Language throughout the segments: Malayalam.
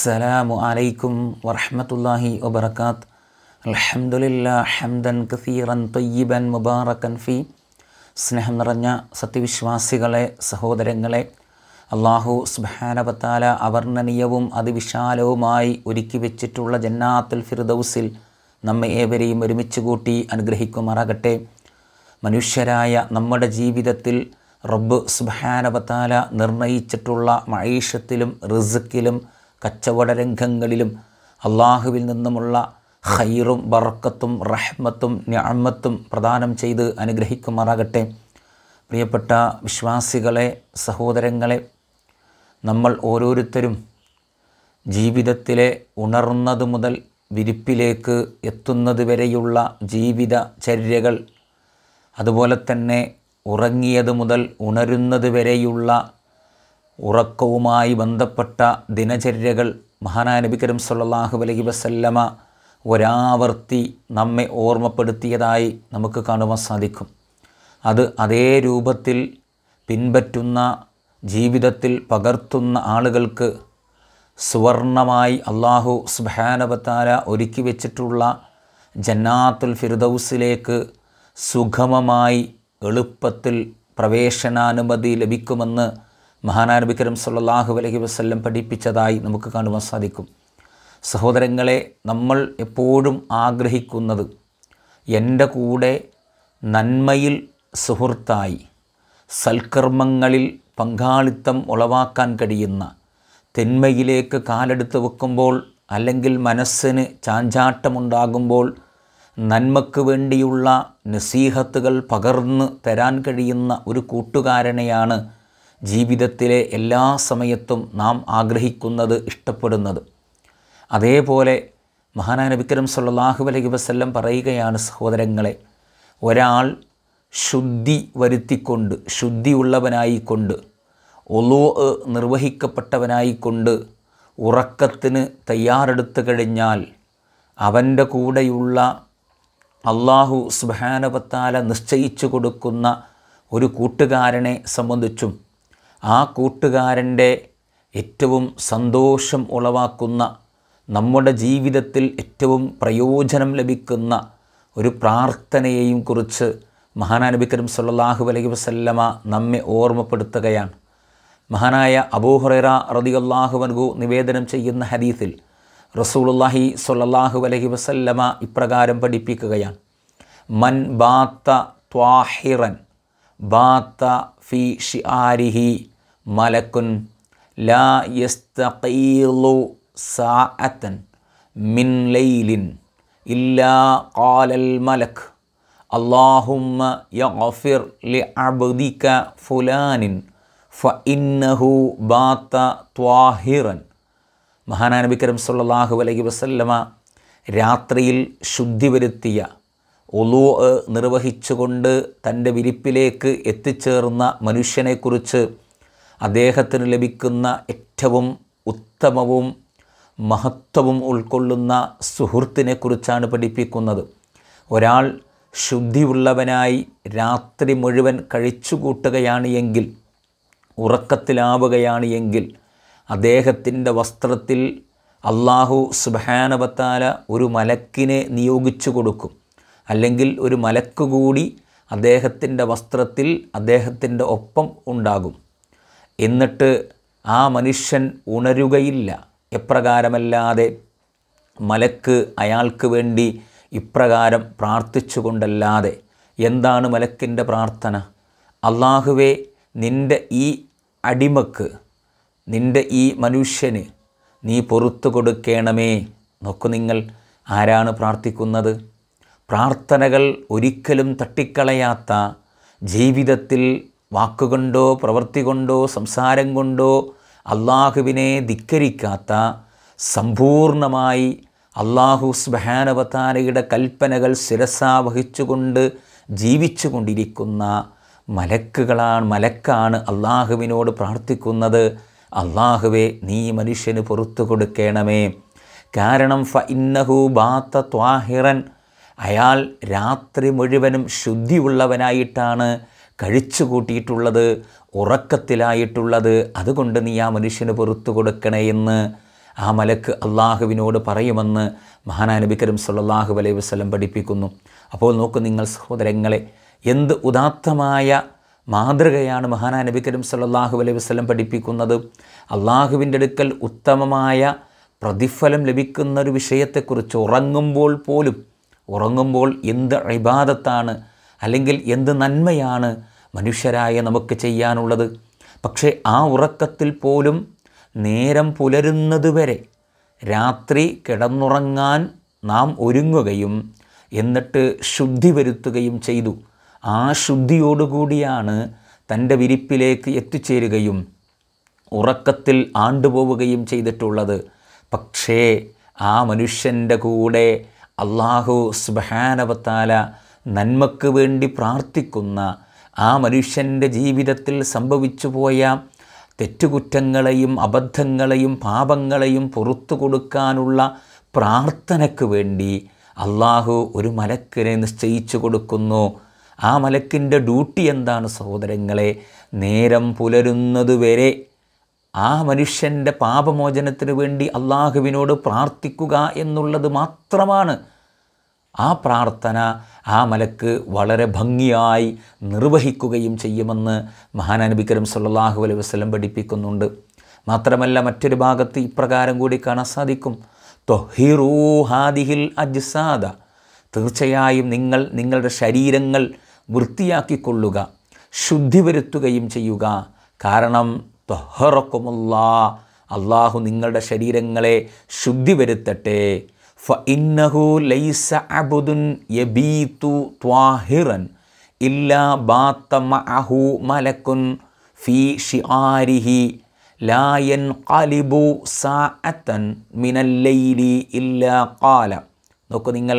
അസ്സലാമു അലൈക്കും വറഹ്മത്തുള്ളാഹി വബറകാത്ത് അൽഹംദുലില്ലാഹ് ഹംദൻ കസീറൻ ത്വയ്യിബൻ മുബാറകൻ ഫി സ്നേഹം നിറഞ്ഞ സത്യവിശ്വാസികളെ സഹോദരങ്ങളെ അള്ളാഹു സുബാനപത്താല അവർണ്ണനീയവും അതിവിശാലവുമായി ഒരുക്കി വെച്ചിട്ടുള്ള ജന്നാത്തുൽ ഫിർദൗസിൽ നമ്മെ ഏവരെയും ഒരുമിച്ച് കൂട്ടി അനുഗ്രഹിക്കുമാറാകട്ടെ മനുഷ്യരായ നമ്മുടെ ജീവിതത്തിൽ റബ്ബ് സുബാനപത്താല നിർണയിച്ചിട്ടുള്ള മൈഷത്തിലും റിസുക്കിലും കച്ചവട രംഗങ്ങളിലും അള്ളാഹുവിൽ നിന്നുമുള്ള ഹൈറും ബർക്കത്തും റഹ്മത്തും ഞാമത്തും പ്രദാനം ചെയ്ത് അനുഗ്രഹിക്കുമാറാകട്ടെ പ്രിയപ്പെട്ട വിശ്വാസികളെ സഹോദരങ്ങളെ നമ്മൾ ഓരോരുത്തരും ജീവിതത്തിലെ ഉണർന്നത് മുതൽ വിരിപ്പിലേക്ക് എത്തുന്നത് വരെയുള്ള ജീവിത ചര്യകൾ അതുപോലെ തന്നെ ഉറങ്ങിയത് മുതൽ ഉണരുന്നത് വരെയുള്ള ഉറക്കവുമായി ബന്ധപ്പെട്ട ദിനചര്യകൾ മഹാനായ നബി കരീം സല്ലാഹു അലൈഹി വസല്ലമ ഒരാവർത്തി നമ്മെ ഓർമ്മപ്പെടുത്തിയതായി നമുക്ക് കാണുവാൻ സാധിക്കും അത് അതേ രൂപത്തിൽ പിൻപറ്റുന്ന ജീവിതത്തിൽ പകർത്തുന്ന ആളുകൾക്ക് സുവർണമായി അള്ളാഹു സുബാനവത്താര ഒരുക്കി വെച്ചിട്ടുള്ള ജന്നാത്തുൽ ഫിർദൗസിലേക്ക് സുഗമമായി എളുപ്പത്തിൽ പ്രവേശനാനുമതി ലഭിക്കുമെന്ന് മഹാനാനബിക്കരം സല്ലാഹു വലഹി വസ്ല്ലം പഠിപ്പിച്ചതായി നമുക്ക് കാണുവാൻ സാധിക്കും സഹോദരങ്ങളെ നമ്മൾ എപ്പോഴും ആഗ്രഹിക്കുന്നത് എൻ്റെ കൂടെ നന്മയിൽ സുഹൃത്തായി സൽക്കർമ്മങ്ങളിൽ പങ്കാളിത്തം ഉളവാക്കാൻ കഴിയുന്ന തിന്മയിലേക്ക് കാലെടുത്ത് വെക്കുമ്പോൾ അല്ലെങ്കിൽ മനസ്സിന് ചാഞ്ചാട്ടമുണ്ടാകുമ്പോൾ നന്മക്ക് വേണ്ടിയുള്ള നസീഹത്തുകൾ പകർന്ന് തരാൻ കഴിയുന്ന ഒരു കൂട്ടുകാരനെയാണ് ജീവിതത്തിലെ എല്ലാ സമയത്തും നാം ആഗ്രഹിക്കുന്നത് ഇഷ്ടപ്പെടുന്നത് അതേപോലെ മഹാനായ വിക്രം സല്ലാഹു അലൈഹി വസ്ല്ലം പറയുകയാണ് സഹോദരങ്ങളെ ഒരാൾ ശുദ്ധി വരുത്തിക്കൊണ്ട് ശുദ്ധിയുള്ളവനായിക്കൊണ്ട് ഒലോ നിർവഹിക്കപ്പെട്ടവനായിക്കൊണ്ട് ഉറക്കത്തിന് തയ്യാറെടുത്തു കഴിഞ്ഞാൽ അവൻ്റെ കൂടെയുള്ള അള്ളാഹു സുബാനവത്താല നിശ്ചയിച്ചു കൊടുക്കുന്ന ഒരു കൂട്ടുകാരനെ സംബന്ധിച്ചും ആ കൂട്ടുകാരൻ്റെ ഏറ്റവും സന്തോഷം ഉളവാക്കുന്ന നമ്മുടെ ജീവിതത്തിൽ ഏറ്റവും പ്രയോജനം ലഭിക്കുന്ന ഒരു പ്രാർത്ഥനയെയും കുറിച്ച് മഹാനബിക്കരം സല്ലാഹു അലൈഹി വസല്ലമ നമ്മെ ഓർമ്മപ്പെടുത്തുകയാണ് മഹാനായ അബൂഹുറൈറ റതിയുല്ലാഹു വൻകു നിവേദനം ചെയ്യുന്ന ഹദീസിൽ റസൂലുല്ലാഹി സൊല്ലാഹു അലഹി വസല്ലമ ഇപ്രകാരം പഠിപ്പിക്കുകയാണ് മൻ ബാത്ത ത്വാഹിറൻ ബാത്ത ഫി ആരിഹി മലക്കുൻ ലാ യസ്തഖീലു സാഅത്തൻ മിൻ ലൈലിൻ ഇല്ലാ ഖാലൽ മലക് അള്ളാഹുമ്മ യഗ്ഫിർ ലി അബ്ദിക ഫുലാനിൻ ഫഇന്നഹു ബാത്ത ത്വാഹിറൻ മഹാനാനബി കരീം സല്ലല്ലാഹു അലൈഹി വസല്ലമ രാത്രിയിൽ ശുദ്ധി വരുത്തിയ ഒലു നിർവഹിച്ചുകൊണ്ട് തൻ്റെ വിരിപ്പിലേക്ക് എത്തിച്ചേർന്ന മനുഷ്യനെക്കുറിച്ച് അദ്ദേഹത്തിന് ലഭിക്കുന്ന ഏറ്റവും ഉത്തമവും മഹത്വവും ഉൾക്കൊള്ളുന്ന സുഹൃത്തിനെക്കുറിച്ചാണ് പഠിപ്പിക്കുന്നത് ഒരാൾ ശുദ്ധിയുള്ളവനായി രാത്രി മുഴുവൻ കഴിച്ചുകൂട്ടുകയാണ് എങ്കിൽ ഉറക്കത്തിലാവുകയാണ് എങ്കിൽ അദ്ദേഹത്തിൻ്റെ വസ്ത്രത്തിൽ അള്ളാഹു സുബാനവത്താല ഒരു മലക്കിനെ നിയോഗിച്ചു കൊടുക്കും അല്ലെങ്കിൽ ഒരു മലക്ക് കൂടി അദ്ദേഹത്തിൻ്റെ വസ്ത്രത്തിൽ അദ്ദേഹത്തിൻ്റെ ഒപ്പം ഉണ്ടാകും എന്നിട്ട് ആ മനുഷ്യൻ ഉണരുകയില്ല എപ്രകാരമല്ലാതെ മലക്ക് അയാൾക്ക് വേണ്ടി ഇപ്രകാരം പ്രാർത്ഥിച്ചുകൊണ്ടല്ലാതെ എന്താണ് മലക്കിൻ്റെ പ്രാർത്ഥന അള്ളാഹുവേ നിൻ്റെ ഈ അടിമക്ക് നിൻ്റെ ഈ മനുഷ്യന് നീ പൊറത്തു കൊടുക്കണമേ നോക്കൂ നിങ്ങൾ ആരാണ് പ്രാർത്ഥിക്കുന്നത് പ്രാർത്ഥനകൾ ഒരിക്കലും തട്ടിക്കളയാത്ത ജീവിതത്തിൽ വാക്കുകൊണ്ടോ പ്രവൃത്തി കൊണ്ടോ സംസാരം കൊണ്ടോ അള്ളാഹുവിനെ ധിക്കരിക്കാത്ത സമ്പൂർണമായി അള്ളാഹു സ്ബഹാനവതാരയുടെ കൽപ്പനകൾ ശിരസാവഹിച്ചുകൊണ്ട് ജീവിച്ചു കൊണ്ടിരിക്കുന്ന മലക്കുകളാണ് മലക്കാണ് അള്ളാഹുവിനോട് പ്രാർത്ഥിക്കുന്നത് അള്ളാഹുവെ നീ മനുഷ്യന് പുറത്തു കൊടുക്കണമേ കാരണം ഫ ഇന്നഹു ബാത്ത ത്വാഹിറൻ അയാൾ രാത്രി മുഴുവനും ശുദ്ധിയുള്ളവനായിട്ടാണ് കഴിച്ചു കൂട്ടിയിട്ടുള്ളത് ഉറക്കത്തിലായിട്ടുള്ളത് അതുകൊണ്ട് നീ ആ മനുഷ്യന് പുറത്തു കൊടുക്കണേ എന്ന് ആ മലക്ക് അള്ളാഹുവിനോട് പറയുമെന്ന് മഹാനാനബി കരീം സല്ലാഹു അലൈഹി വസ്ലം പഠിപ്പിക്കുന്നു അപ്പോൾ നോക്കൂ നിങ്ങൾ സഹോദരങ്ങളെ എന്ത് ഉദാത്തമായ മാതൃകയാണ് മഹാനാനബി കരീം സല്ലാഹു അലൈഹി വസ്ലം പഠിപ്പിക്കുന്നത് അള്ളാഹുവിൻ്റെ അടുക്കൽ ഉത്തമമായ പ്രതിഫലം ലഭിക്കുന്ന ഒരു വിഷയത്തെക്കുറിച്ച് ഉറങ്ങുമ്പോൾ പോലും ഉറങ്ങുമ്പോൾ എന്ത് ഇബാദത്താണ് അല്ലെങ്കിൽ എന്ത് നന്മയാണ് മനുഷ്യരായ നമുക്ക് ചെയ്യാനുള്ളത് പക്ഷേ ആ ഉറക്കത്തിൽ പോലും നേരം പുലരുന്നതുവരെ രാത്രി കിടന്നുറങ്ങാൻ നാം ഒരുങ്ങുകയും എന്നിട്ട് ശുദ്ധി വരുത്തുകയും ചെയ്തു ആ ശുദ്ധിയോടുകൂടിയാണ് തൻ്റെ വിരിപ്പിലേക്ക് എത്തിച്ചേരുകയും ഉറക്കത്തിൽ ആണ്ടുപോവുകയും ചെയ്തിട്ടുള്ളത് പക്ഷേ ആ മനുഷ്യൻ്റെ കൂടെ അള്ളാഹു സ്ബഹാനവത്താല നന്മക്ക് വേണ്ടി പ്രാർത്ഥിക്കുന്ന ആ മനുഷ്യൻ്റെ ജീവിതത്തിൽ സംഭവിച്ചു പോയ തെറ്റുകുറ്റങ്ങളെയും അബദ്ധങ്ങളെയും പാപങ്ങളെയും പുറത്തു കൊടുക്കാനുള്ള പ്രാർത്ഥനയ്ക്ക് വേണ്ടി അള്ളാഹു ഒരു മലക്കിനെ നിശ്ചയിച്ചു കൊടുക്കുന്നു ആ മലക്കിൻ്റെ ഡ്യൂട്ടി എന്താണ് സഹോദരങ്ങളെ നേരം പുലരുന്നതുവരെ ആ മനുഷ്യൻ്റെ പാപമോചനത്തിന് വേണ്ടി അള്ളാഹുവിനോട് പ്രാർത്ഥിക്കുക എന്നുള്ളത് മാത്രമാണ് ആ പ്രാർത്ഥന ആ മലക്ക് വളരെ ഭംഗിയായി നിർവഹിക്കുകയും ചെയ്യുമെന്ന് മഹാനബിക്കരം സല്ലാഹു അലൈഹി വസ്ലം പഠിപ്പിക്കുന്നുണ്ട് മാത്രമല്ല മറ്റൊരു ഭാഗത്ത് ഇപ്രകാരം കൂടി കാണാൻ സാധിക്കും തൊഹിറൂ ഹാദിഹിൽ അജ്സാദ തീർച്ചയായും നിങ്ങൾ നിങ്ങളുടെ ശരീരങ്ങൾ വൃത്തിയാക്കിക്കൊള്ളുക ശുദ്ധി വരുത്തുകയും ചെയ്യുക കാരണം തൊഹറക്കുമുള്ള അള്ളാഹു നിങ്ങളുടെ ശരീരങ്ങളെ ശുദ്ധി വരുത്തട്ടെ ഫഇന്നഹു ലൈസ അബുദുൻ യബീതു ത്വാഹിറൻ ഇല്ലാ ഫീ ലായൻ ഇല്ലാ നോക്കൂ നിങ്ങൾ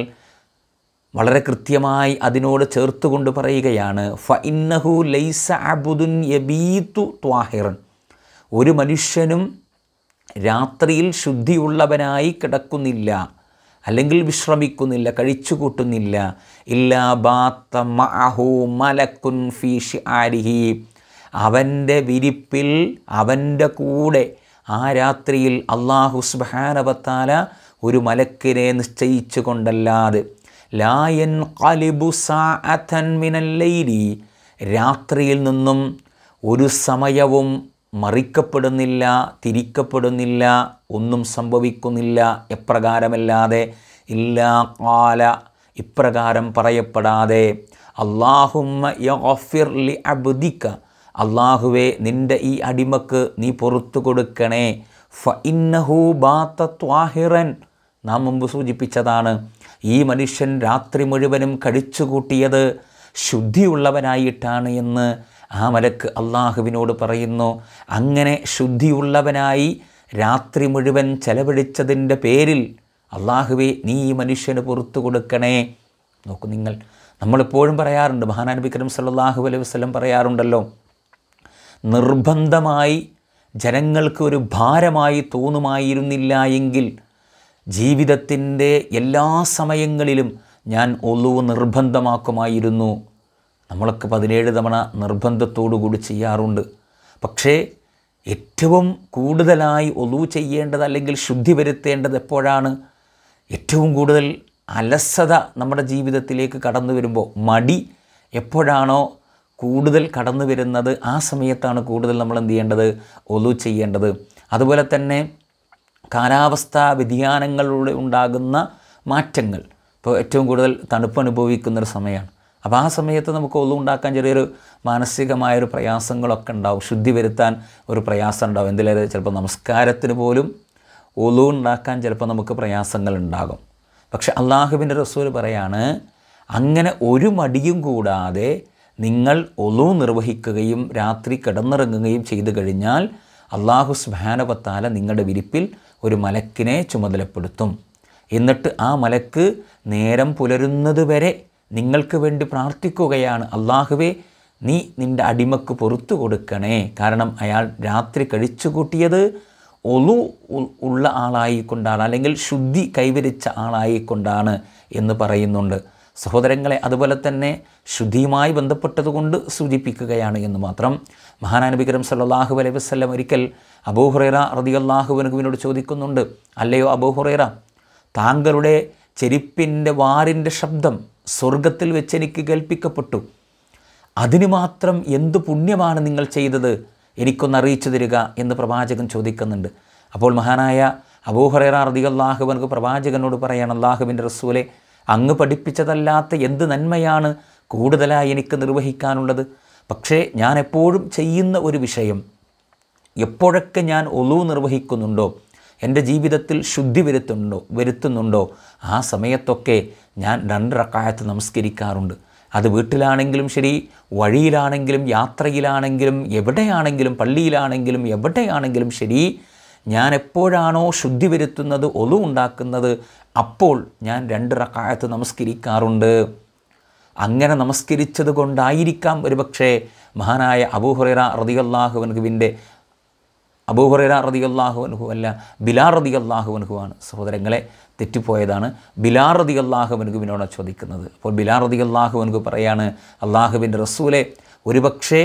വളരെ കൃത്യമായി അതിനോട് ചേർത്തുകൊണ്ട് പറയുകയാണ് ഫഇന്നഹു ലൈസ അബുദുൻ യബീതു ത്വാഹിറൻ ഒരു മനുഷ്യനും രാത്രിയിൽ ശുദ്ധിയുള്ളവനായി കിടക്കുന്നില്ല അല്ലെങ്കിൽ വിശ്രമിക്കുന്നില്ല കഴിച്ചുകൂട്ടുന്നില്ല ഇല്ലാ ബാത്ത മഅഹു മലക്കുൻ ഫീഷി ആരിഹി അവൻ്റെ വിരിപ്പിൽ അവൻ്റെ കൂടെ ആ രാത്രിയിൽ അള്ളാഹു സുബാനവത്താല ഒരു മലക്കിനെ നിശ്ചയിച്ചു കൊണ്ടല്ലാതെ ലായൻ കലിബു സാഅഥൻ മിനല്ലൈരി രാത്രിയിൽ നിന്നും ഒരു സമയവും മറിക്കപ്പെടുന്നില്ല തിരിക്കപ്പെടുന്നില്ല ഒന്നും സംഭവിക്കുന്നില്ല എപ്രകാരമല്ലാതെ ഇല്ലാ കാല ഇപ്രകാരം പറയപ്പെടാതെ അള്ളാഹുമ്മ യഫിർ ലി അബ്ദിക്ക അള്ളാഹുവെ നിൻ്റെ ഈ അടിമക്ക് നീ പുറത്തു കൊടുക്കണേ ഫ ഇന്നഹു ബാത്തത്വാഹിറൻ നാം മുമ്പ് സൂചിപ്പിച്ചതാണ് ഈ മനുഷ്യൻ രാത്രി മുഴുവനും കഴിച്ചുകൂട്ടിയത് ശുദ്ധിയുള്ളവനായിട്ടാണ് എന്ന് ആ മലക്ക് അള്ളാഹുവിനോട് പറയുന്നു അങ്ങനെ ശുദ്ധിയുള്ളവനായി രാത്രി മുഴുവൻ ചെലവഴിച്ചതിൻ്റെ പേരിൽ അള്ളാഹുവെ നീ ഈ മനുഷ്യന് പുറത്തു കൊടുക്കണേ നോക്കൂ നിങ്ങൾ നമ്മളെപ്പോഴും പറയാറുണ്ട് മഹാനാനബി കരം സല്ലാഹു അലൈഹി വസ്ലം പറയാറുണ്ടല്ലോ നിർബന്ധമായി ജനങ്ങൾക്ക് ഒരു ഭാരമായി തോന്നുമായിരുന്നില്ല എങ്കിൽ ജീവിതത്തിൻ്റെ എല്ലാ സമയങ്ങളിലും ഞാൻ ഒളിവ് നിർബന്ധമാക്കുമായിരുന്നു നമ്മളൊക്കെ പതിനേഴ് തവണ കൂടി ചെയ്യാറുണ്ട് പക്ഷേ ഏറ്റവും കൂടുതലായി ഒതു ചെയ്യേണ്ടത് അല്ലെങ്കിൽ ശുദ്ധി വരുത്തേണ്ടത് എപ്പോഴാണ് ഏറ്റവും കൂടുതൽ അലസത നമ്മുടെ ജീവിതത്തിലേക്ക് കടന്നു വരുമ്പോൾ മടി എപ്പോഴാണോ കൂടുതൽ കടന്നു വരുന്നത് ആ സമയത്താണ് കൂടുതൽ നമ്മൾ എന്ത് ചെയ്യേണ്ടത് ഒതു ചെയ്യേണ്ടത് അതുപോലെ തന്നെ കാലാവസ്ഥാ വ്യതിയാനങ്ങളിലൂടെ ഉണ്ടാകുന്ന മാറ്റങ്ങൾ ഇപ്പോൾ ഏറ്റവും കൂടുതൽ തണുപ്പ് അനുഭവിക്കുന്നൊരു സമയമാണ് അപ്പോൾ ആ സമയത്ത് നമുക്ക് ഒന്നും ഉണ്ടാക്കാൻ ചെറിയൊരു മാനസികമായൊരു പ്രയാസങ്ങളൊക്കെ ഉണ്ടാവും ശുദ്ധി വരുത്താൻ ഒരു പ്രയാസം ഉണ്ടാവും എന്തിലേറെ ചിലപ്പോൾ നമസ്കാരത്തിന് പോലും ഒലു ഉണ്ടാക്കാൻ ചിലപ്പോൾ നമുക്ക് പ്രയാസങ്ങൾ ഉണ്ടാകും പക്ഷെ അള്ളാഹുബിൻ്റെ റസൂൽ പറയാണ് അങ്ങനെ ഒരു മടിയും കൂടാതെ നിങ്ങൾ ഒലു നിർവഹിക്കുകയും രാത്രി കിടന്നിറങ്ങുകയും ചെയ്തു കഴിഞ്ഞാൽ അള്ളാഹു സ്ഭാനവത്താല നിങ്ങളുടെ വിരിപ്പിൽ ഒരു മലക്കിനെ ചുമതലപ്പെടുത്തും എന്നിട്ട് ആ മലക്ക് നേരം പുലരുന്നത് വരെ നിങ്ങൾക്ക് വേണ്ടി പ്രാർത്ഥിക്കുകയാണ് അള്ളാഹുവേ നീ നിൻ്റെ അടിമക്ക് പുറത്തു കൊടുക്കണേ കാരണം അയാൾ രാത്രി കൂട്ടിയത് ഒളു ഉള്ള ആളായിക്കൊണ്ടാണ് അല്ലെങ്കിൽ ശുദ്ധി കൈവരിച്ച ആളായിക്കൊണ്ടാണ് എന്ന് പറയുന്നുണ്ട് സഹോദരങ്ങളെ അതുപോലെ തന്നെ ശുദ്ധിയുമായി ബന്ധപ്പെട്ടതുകൊണ്ട് സൂചിപ്പിക്കുകയാണ് എന്ന് മാത്രം മഹാനാനബികരം സല്ലാഹു അലൈഹി വസ്ലം ഒരിക്കൽ അബൂഹുറേറ റതിയല്ലാഹുവിനുവിനോട് ചോദിക്കുന്നുണ്ട് അല്ലയോ അബൂഹുറേറ താങ്കളുടെ ചെരുപ്പിൻ്റെ വാറിൻ്റെ ശബ്ദം സ്വർഗത്തിൽ വെച്ച് എനിക്ക് കൽപ്പിക്കപ്പെട്ടു അതിനു മാത്രം എന്തു പുണ്യമാണ് നിങ്ങൾ ചെയ്തത് എനിക്കൊന്ന് അറിയിച്ചു തരിക എന്ന് പ്രവാചകൻ ചോദിക്കുന്നുണ്ട് അപ്പോൾ മഹാനായ അബൂഹറേറ അർദിയല്ലാഹുവനക്ക് പ്രവാചകനോട് പറയാണ് അള്ളാഹുവിൻ്റെ റസൂലെ അങ്ങ് പഠിപ്പിച്ചതല്ലാത്ത എന്ത് നന്മയാണ് കൂടുതലായി എനിക്ക് നിർവഹിക്കാനുള്ളത് പക്ഷേ ഞാൻ എപ്പോഴും ചെയ്യുന്ന ഒരു വിഷയം എപ്പോഴൊക്കെ ഞാൻ ഒളു നിർവഹിക്കുന്നുണ്ടോ എൻ്റെ ജീവിതത്തിൽ ശുദ്ധി വരുത്തുന്നുണ്ടോ വരുത്തുന്നുണ്ടോ ആ സമയത്തൊക്കെ ഞാൻ രണ്ട് റക്കായത്ത് നമസ്കരിക്കാറുണ്ട് അത് വീട്ടിലാണെങ്കിലും ശരി വഴിയിലാണെങ്കിലും യാത്രയിലാണെങ്കിലും എവിടെയാണെങ്കിലും പള്ളിയിലാണെങ്കിലും എവിടെയാണെങ്കിലും ശരി ഞാൻ എപ്പോഴാണോ ശുദ്ധി വരുത്തുന്നത് ഒതു ഉണ്ടാക്കുന്നത് അപ്പോൾ ഞാൻ രണ്ട് റക്കായത്ത് നമസ്കരിക്കാറുണ്ട് അങ്ങനെ നമസ്കരിച്ചത് കൊണ്ടായിരിക്കാം ഒരുപക്ഷേ മഹാനായ അബൂഹുറ റതിയല്ലാഹുവിൻ്റെ അബൂഹുറൈറ റതി അള്ളാഹു അനുഹു അല്ല ബിലാർ റതി അള്ളാഹു അനുഹുവാണ് സഹോദരങ്ങളെ തെറ്റിപ്പോയതാണ് ബിലാർ റതി അള്ളാഹു അനുഹുവിനോട് ചോദിക്കുന്നത് അപ്പോൾ ബിലാർ റതി അള്ളാഹു അനുഹു പറയാണ് അള്ളാഹുവിൻ്റെ റസൂലെ ഒരുപക്ഷേ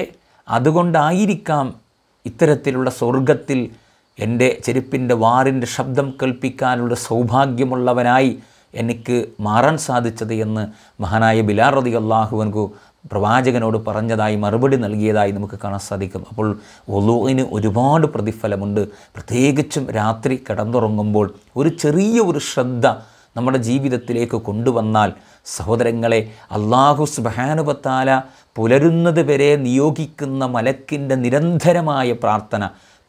അതുകൊണ്ടായിരിക്കാം ഇത്തരത്തിലുള്ള സ്വർഗത്തിൽ എൻ്റെ ചെരുപ്പിൻ്റെ വാറിൻ്റെ ശബ്ദം കേൾപ്പിക്കാനുള്ള സൗഭാഗ്യമുള്ളവനായി എനിക്ക് മാറാൻ സാധിച്ചത് എന്ന് മഹാനായ ബിലാർ റതി അള്ളാഹുവൻകു പ്രവാചകനോട് പറഞ്ഞതായി മറുപടി നൽകിയതായി നമുക്ക് കാണാൻ സാധിക്കും അപ്പോൾ ഒലുവിന് ഒരുപാട് പ്രതിഫലമുണ്ട് പ്രത്യേകിച്ചും രാത്രി കിടന്നുറങ്ങുമ്പോൾ ഒരു ചെറിയ ഒരു ശ്രദ്ധ നമ്മുടെ ജീവിതത്തിലേക്ക് കൊണ്ടുവന്നാൽ സഹോദരങ്ങളെ അള്ളാഹു സുബാനുപത്താല പുലരുന്നത് വരെ നിയോഗിക്കുന്ന മലക്കിൻ്റെ നിരന്തരമായ പ്രാർത്ഥന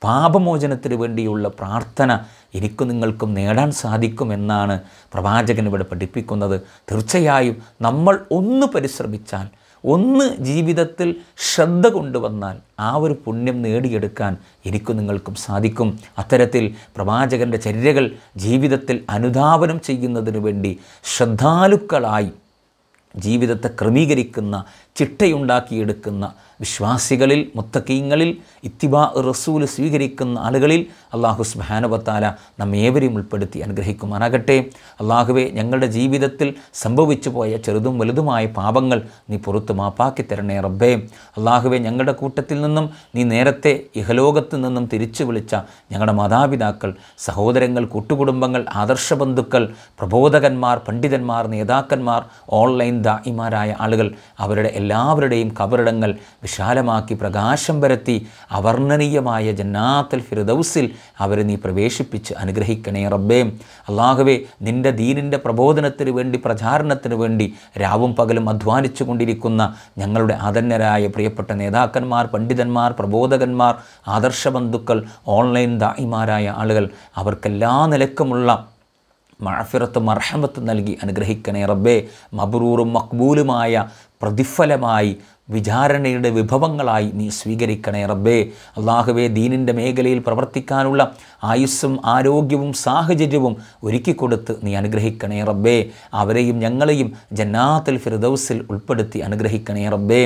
പാപമോചനത്തിന് വേണ്ടിയുള്ള പ്രാർത്ഥന എനിക്കും നിങ്ങൾക്കും നേടാൻ സാധിക്കുമെന്നാണ് പ്രവാചകൻ ഇവിടെ പഠിപ്പിക്കുന്നത് തീർച്ചയായും നമ്മൾ ഒന്ന് പരിശ്രമിച്ചാൽ ഒന്ന് ജീവിതത്തിൽ ശ്രദ്ധ കൊണ്ടുവന്നാൽ ആ ഒരു പുണ്യം നേടിയെടുക്കാൻ എനിക്കും നിങ്ങൾക്കും സാധിക്കും അത്തരത്തിൽ പ്രവാചകൻ്റെ ചര്യകൾ ജീവിതത്തിൽ അനുധാവനം ചെയ്യുന്നതിനു വേണ്ടി ശ്രദ്ധാലുക്കളായി ജീവിതത്തെ ക്രമീകരിക്കുന്ന ചിട്ടയുണ്ടാക്കിയെടുക്കുന്ന വിശ്വാസികളിൽ മുത്തക്കീങ്ങളിൽ ഇത്തിബാ റസൂൽ സ്വീകരിക്കുന്ന ആളുകളിൽ അള്ളാഹു സുബാനുബത്താല നമ്മേവരെയും ഉൾപ്പെടുത്തി അനുഗ്രഹിക്കുമാറാകട്ടെ അള്ളാഹുവെ ഞങ്ങളുടെ ജീവിതത്തിൽ സംഭവിച്ചു പോയ ചെറുതും വലുതുമായ പാപങ്ങൾ നീ പുറത്തു മാപ്പാക്കി തരണേ റബ്ബേ അള്ളാഹുവെ ഞങ്ങളുടെ കൂട്ടത്തിൽ നിന്നും നീ നേരത്തെ ഇഹലോകത്ത് നിന്നും തിരിച്ചു വിളിച്ച ഞങ്ങളുടെ മാതാപിതാക്കൾ സഹോദരങ്ങൾ കൂട്ടുകുടുംബങ്ങൾ ആദർശ ബന്ധുക്കൾ പ്രബോധകന്മാർ പണ്ഡിതന്മാർ നേതാക്കന്മാർ ഓൺലൈൻ ദായിമാരായ ആളുകൾ അവരുടെ എല്ലാ എല്ലാവരുടെയും കബറിടങ്ങൾ വിശാലമാക്കി പ്രകാശം വരത്തി അവർണ്ണനീയമായ ജന്നാത്തൽ ഫിറദൌസിൽ അവരെ നീ പ്രവേശിപ്പിച്ച് അനുഗ്രഹിക്കണേ റബ്ബേ അള്ളാഹുവേ നിൻ്റെ ദീനിൻ്റെ പ്രബോധനത്തിന് വേണ്ടി പ്രചാരണത്തിന് വേണ്ടി രാവും പകലും അധ്വാനിച്ചു കൊണ്ടിരിക്കുന്ന ഞങ്ങളുടെ ആദന്യരായ പ്രിയപ്പെട്ട നേതാക്കന്മാർ പണ്ഡിതന്മാർ പ്രബോധകന്മാർ ആദർശ ബന്ധുക്കൾ ഓൺലൈൻ ദായിമാരായ ആളുകൾ അവർക്കെല്ലാ നിലക്കുമുള്ള മാഫിറത്ത് മർഹമത്ത് നൽകി അനുഗ്രഹിക്കണേ റബ്ബേ മബ്രൂറും മക്ബൂലുമായ പ്രതിഫലമായി വിചാരണയുടെ വിഭവങ്ങളായി നീ സ്വീകരിക്കണേ റബ്ബേ അള്ളാഹുവെ ദീനിൻ്റെ മേഖലയിൽ പ്രവർത്തിക്കാനുള്ള ആയുസ്സും ആരോഗ്യവും സാഹചര്യവും ഒരുക്കിക്കൊടുത്ത് നീ അനുഗ്രഹിക്കണേ റബ്ബേ അവരെയും ഞങ്ങളെയും ജന്നാത്തുൽ ഫിർദൌസിൽ ഉൾപ്പെടുത്തി അനുഗ്രഹിക്കണേ റബ്ബേ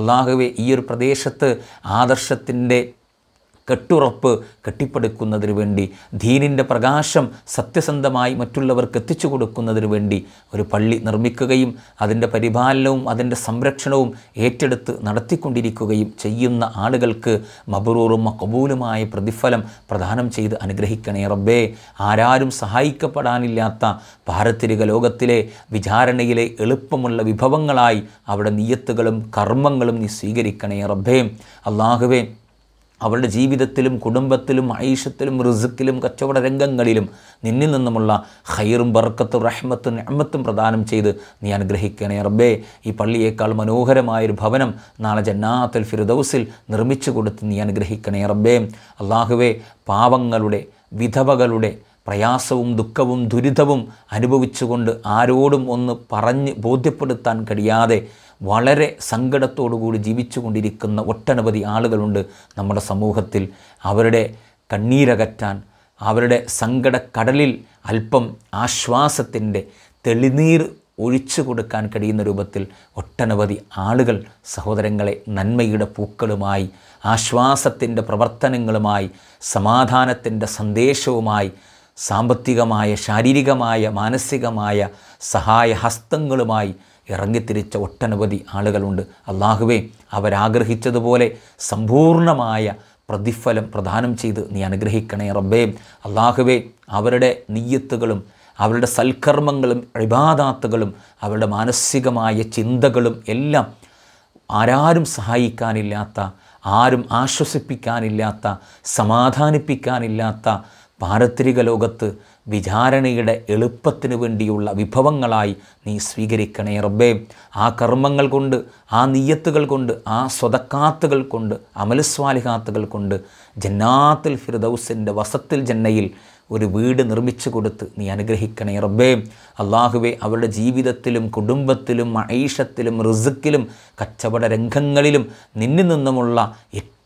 അള്ളാഹുവെ ഈ ഒരു പ്രദേശത്ത് ആദർശത്തിൻ്റെ കെട്ടുറപ്പ് കെട്ടിപ്പടുക്കുന്നതിന് വേണ്ടി ധീനിൻ്റെ പ്രകാശം സത്യസന്ധമായി മറ്റുള്ളവർക്ക് എത്തിച്ചു കൊടുക്കുന്നതിന് വേണ്ടി ഒരു പള്ളി നിർമ്മിക്കുകയും അതിൻ്റെ പരിപാലനവും അതിൻ്റെ സംരക്ഷണവും ഏറ്റെടുത്ത് നടത്തിക്കൊണ്ടിരിക്കുകയും ചെയ്യുന്ന ആളുകൾക്ക് മബറൂറും മക്കബൂലുമായ പ്രതിഫലം പ്രദാനം ചെയ്ത് അനുഗ്രഹിക്കണേ റബ്ബേ ആരാരും സഹായിക്കപ്പെടാനില്ലാത്ത പാരത്തിരിക ലോകത്തിലെ വിചാരണയിലെ എളുപ്പമുള്ള വിഭവങ്ങളായി അവിടെ നിയത്തുകളും കർമ്മങ്ങളും നീ സ്വീകരിക്കണേ റബ്ബേ അള്ളാഹുവേ അവരുടെ ജീവിതത്തിലും കുടുംബത്തിലും ഐഷത്തിലും റിസുക്കിലും കച്ചവട രംഗങ്ങളിലും നിന്നിൽ നിന്നുമുള്ള ഹൈറും ബർക്കത്തും റഹ്മത്തും നഹ്മത്തും പ്രദാനം ചെയ്ത് നീ അനുഗ്രഹിക്കണേ റബ്ബേ ഈ പള്ളിയേക്കാൾ മനോഹരമായൊരു ഭവനം നാളെ ജന്നാത്തൽ ഫിറുദൌസിൽ നിർമ്മിച്ചു കൊടുത്ത് നീ അനുഗ്രഹിക്കണേ റബ്ബേ അള്ളാഹുവേ പാവങ്ങളുടെ വിധവകളുടെ പ്രയാസവും ദുഃഖവും ദുരിതവും അനുഭവിച്ചുകൊണ്ട് ആരോടും ഒന്ന് പറഞ്ഞ് ബോധ്യപ്പെടുത്താൻ കഴിയാതെ വളരെ സങ്കടത്തോടുകൂടി ജീവിച്ചു കൊണ്ടിരിക്കുന്ന ഒട്ടനവധി ആളുകളുണ്ട് നമ്മുടെ സമൂഹത്തിൽ അവരുടെ കണ്ണീരകറ്റാൻ അവരുടെ സങ്കടക്കടലിൽ അല്പം ആശ്വാസത്തിൻ്റെ തെളിനീർ ഒഴിച്ചു കൊടുക്കാൻ കഴിയുന്ന രൂപത്തിൽ ഒട്ടനവധി ആളുകൾ സഹോദരങ്ങളെ നന്മയുടെ പൂക്കളുമായി ആശ്വാസത്തിൻ്റെ പ്രവർത്തനങ്ങളുമായി സമാധാനത്തിൻ്റെ സന്ദേശവുമായി സാമ്പത്തികമായ ശാരീരികമായ മാനസികമായ സഹായഹസ്തങ്ങളുമായി ഇറങ്ങിത്തിരിച്ച ഒട്ടനവധി ആളുകളുണ്ട് അള്ളാഹുവേ അവരാഗ്രഹിച്ചതുപോലെ സമ്പൂർണമായ പ്രതിഫലം പ്രദാനം ചെയ്ത് നീ അനുഗ്രഹിക്കണേ റബ്ബേ അള്ളാഹുവേ അവരുടെ നീയത്തുകളും അവരുടെ സൽക്കർമ്മങ്ങളും റിബാദാത്തുകളും അവരുടെ മാനസികമായ ചിന്തകളും എല്ലാം ആരാരും സഹായിക്കാനില്ലാത്ത ആരും ആശ്വസിപ്പിക്കാനില്ലാത്ത സമാധാനിപ്പിക്കാനില്ലാത്ത പാരത്രിക ലോകത്ത് വിചാരണയുടെ എളുപ്പത്തിന് വേണ്ടിയുള്ള വിഭവങ്ങളായി നീ സ്വീകരിക്കണേ റബ്ബേ ആ കർമ്മങ്ങൾ കൊണ്ട് ആ നീയത്തുകൾ കൊണ്ട് ആ സ്വതക്കാത്തുകൾ കൊണ്ട് അമലസ്വാലിഹാത്തുകൾ കൊണ്ട് ജന്നാത്തിൽ ഫിർദൗസിൻ്റെ വസത്തിൽ ജന്നയിൽ ഒരു വീട് നിർമ്മിച്ചു കൊടുത്ത് നീ അനുഗ്രഹിക്കണേ റബ്ബേ അള്ളാഹുവെ അവരുടെ ജീവിതത്തിലും കുടുംബത്തിലും മഹീഷത്തിലും റിസുക്കിലും കച്ചവട രംഗങ്ങളിലും നിന്നിൽ നിന്നുമുള്ള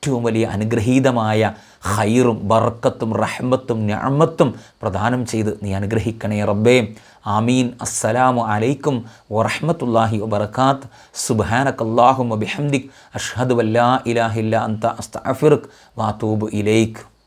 ഏറ്റവും വലിയ അനുഗ്രഹീതമായ ഹൈറും ബർക്കത്തും റഹ്മത്തും ഞാമത്തും പ്രദാനം ചെയ്ത് നീ അനുഗ്രഹിക്കണേ റബ്ബേ ആമീൻ അസ്സലാമു അലൈക്കും വറഹമത്തല്ലാഹി വബർക്കാത്ത് സുബാനക്കല്ലാഹും അബിഹംദിക് അഷ്ഹദ് വല്ലാ ഇലാഹില്ല അന്ത അസ്തഫിർക്ക് വാത്തൂബ് ഇലൈക്ക്